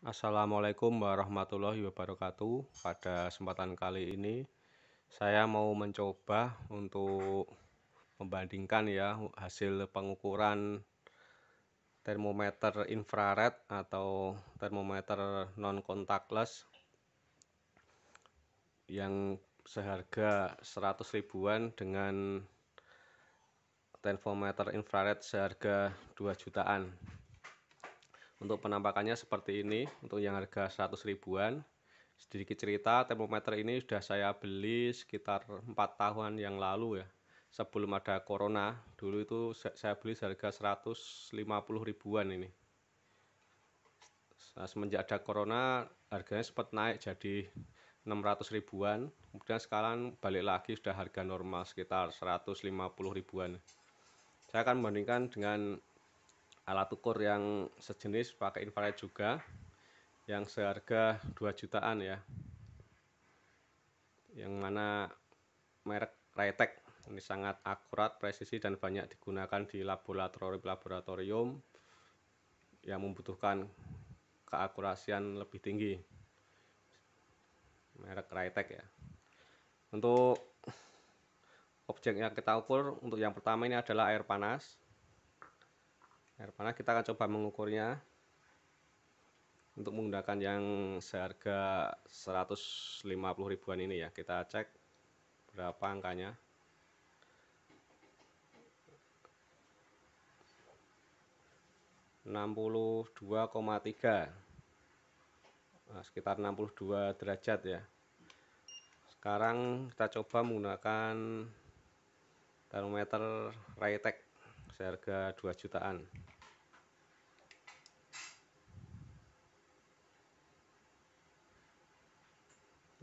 Assalamualaikum warahmatullahi wabarakatuh. Pada kesempatan kali ini saya mau mencoba untuk membandingkan ya hasil pengukuran termometer infrared atau termometer non contactless yang seharga 100 ribuan dengan termometer infrared seharga 2 jutaan untuk penampakannya seperti ini, untuk yang harga 100 ribuan. Sedikit cerita, termometer ini sudah saya beli sekitar 4 tahun yang lalu ya. Sebelum ada corona, dulu itu saya beli seharga 150 ribuan ini. Nah, semenjak ada corona, harganya sempat naik jadi 600 ribuan. Kemudian sekarang balik lagi sudah harga normal sekitar 150 ribuan. Saya akan membandingkan dengan alat ukur yang sejenis pakai infrared juga yang seharga 2 jutaan ya yang mana merek Raytek ini sangat akurat, presisi dan banyak digunakan di laboratorium-laboratorium yang membutuhkan keakurasian lebih tinggi merek Raytek ya untuk objek yang kita ukur untuk yang pertama ini adalah air panas air panas kita akan coba mengukurnya untuk menggunakan yang seharga 150 ribuan ini ya kita cek berapa angkanya enam puluh dua koma tiga nah, sekitar 62 derajat ya sekarang kita coba menggunakan termometer Raytek seharga 2 jutaan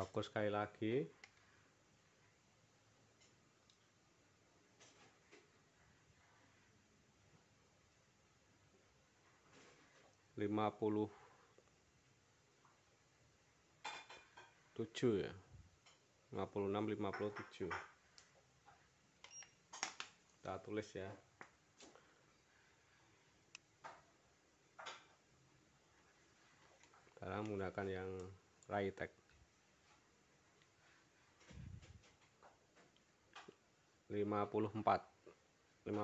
aku sekali lagi lima puluh tujuh ya lima puluh enam lima puluh tujuh kita tulis ya sekarang menggunakan yang Raytek. 54 55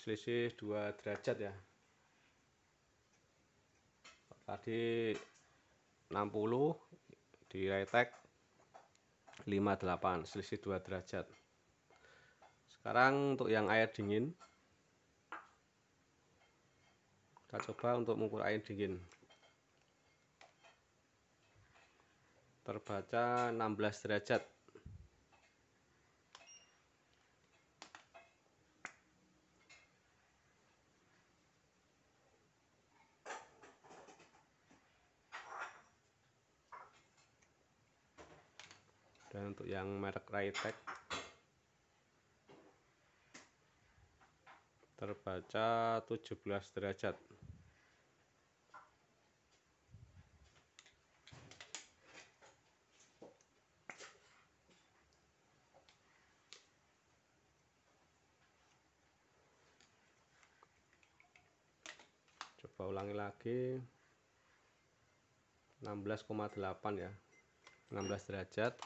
selisih 2 derajat ya tadi 60 di retek 58 selisih 2 derajat sekarang untuk yang air dingin kita coba untuk mengukur air dingin terbaca 16 derajat dan untuk yang merek Raytek terbaca 17 derajat coba ulangi lagi 16,8 ya 16 derajat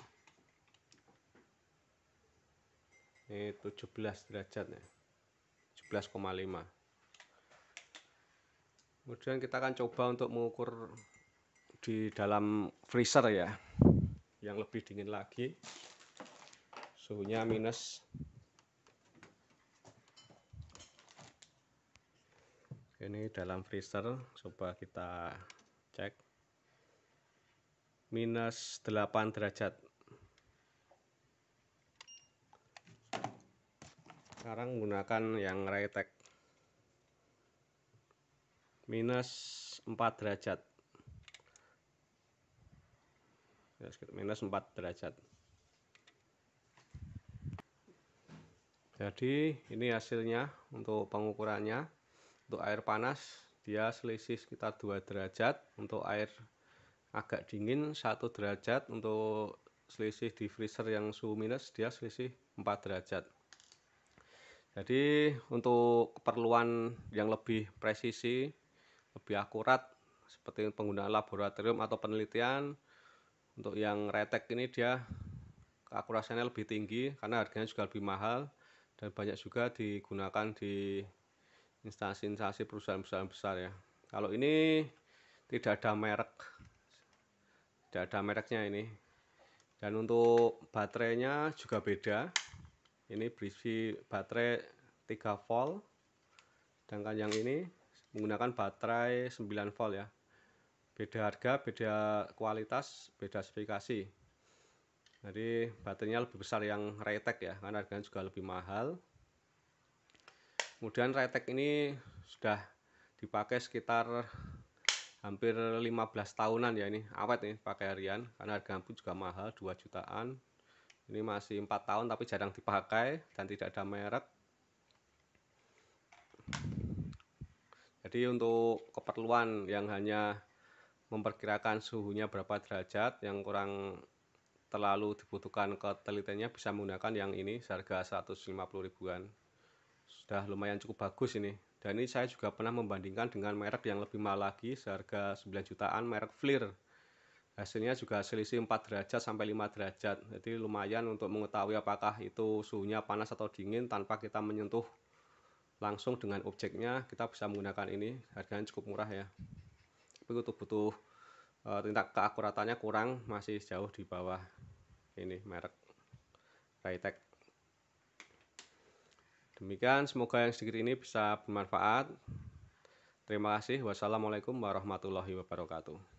ini 17 derajat ya 17,5 kemudian kita akan coba untuk mengukur di dalam freezer ya yang lebih dingin lagi suhunya minus ini dalam freezer coba kita cek minus 8 derajat sekarang gunakan yang Raytech minus 4 derajat ya, minus 4 derajat jadi ini hasilnya untuk pengukurannya untuk air panas dia selisih sekitar 2 derajat untuk air agak dingin 1 derajat untuk selisih di freezer yang suhu minus dia selisih 4 derajat jadi untuk keperluan yang lebih presisi, lebih akurat seperti penggunaan laboratorium atau penelitian untuk yang retek ini dia akurasinya lebih tinggi karena harganya juga lebih mahal dan banyak juga digunakan di instansi-instansi perusahaan-perusahaan besar ya. Kalau ini tidak ada merek, tidak ada mereknya ini. Dan untuk baterainya juga beda ini berisi baterai 3 volt sedangkan yang ini menggunakan baterai 9 volt ya beda harga, beda kualitas, beda spesifikasi jadi baterainya lebih besar yang Retek ya karena harganya juga lebih mahal kemudian Retek ini sudah dipakai sekitar hampir 15 tahunan ya ini awet nih pakai harian karena harga pun juga mahal 2 jutaan ini masih empat tahun tapi jarang dipakai dan tidak ada merek jadi untuk keperluan yang hanya memperkirakan suhunya berapa derajat yang kurang terlalu dibutuhkan ketelitiannya bisa menggunakan yang ini seharga 150 ribuan sudah lumayan cukup bagus ini dan ini saya juga pernah membandingkan dengan merek yang lebih mahal lagi seharga 9 jutaan merek Flir hasilnya juga selisih 4 derajat sampai 5 derajat jadi lumayan untuk mengetahui apakah itu suhunya panas atau dingin tanpa kita menyentuh langsung dengan objeknya kita bisa menggunakan ini harganya cukup murah ya tapi itu butuh e, eh, tingkat keakuratannya kurang masih jauh di bawah ini merek Raytech demikian semoga yang sedikit ini bisa bermanfaat terima kasih wassalamualaikum warahmatullahi wabarakatuh